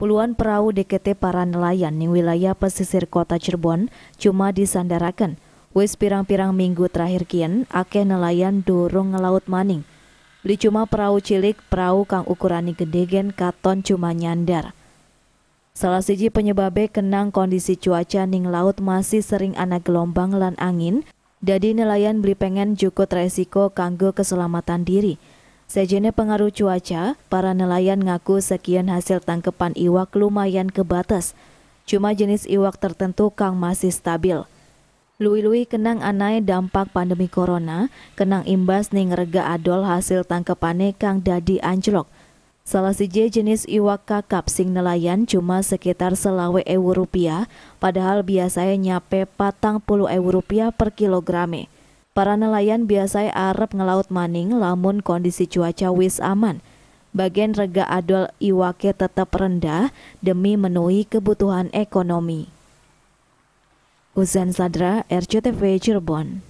Puluhan perahu DKT para nelayan di wilayah pesisir kota Cirebon cuma disandarakan. Wis pirang-pirang minggu terakhir kian, akeh nelayan dorong ngelaut maning. Beli cuma perahu cilik, perahu kang ukurani gedegen katon cuma nyandar. Salah siji penyebabnya kenang kondisi cuaca ning laut masih sering anak gelombang lan angin, jadi nelayan beli pengen jukut resiko kanggo keselamatan diri. Sejene pengaruh cuaca, para nelayan ngaku sekian hasil tangkepan iwak lumayan kebatas. Cuma jenis iwak tertentu kang masih stabil. Lui-lui kenang anai dampak pandemi corona, kenang imbas ning rega adol hasil tangkepane kang dadi anjlok. Salah si jenis iwak kakap sing nelayan cuma sekitar selawe ewu rupiah, padahal biasanya nyape patang puluh ewu rupiah per kilograme. Para nelayan biasanya arep ngelaut maning lamun kondisi cuaca wis aman. Bagian rega adol iwake tetap rendah demi menuhi kebutuhan ekonomi. Uzan Sadra, RCTV Cirebon.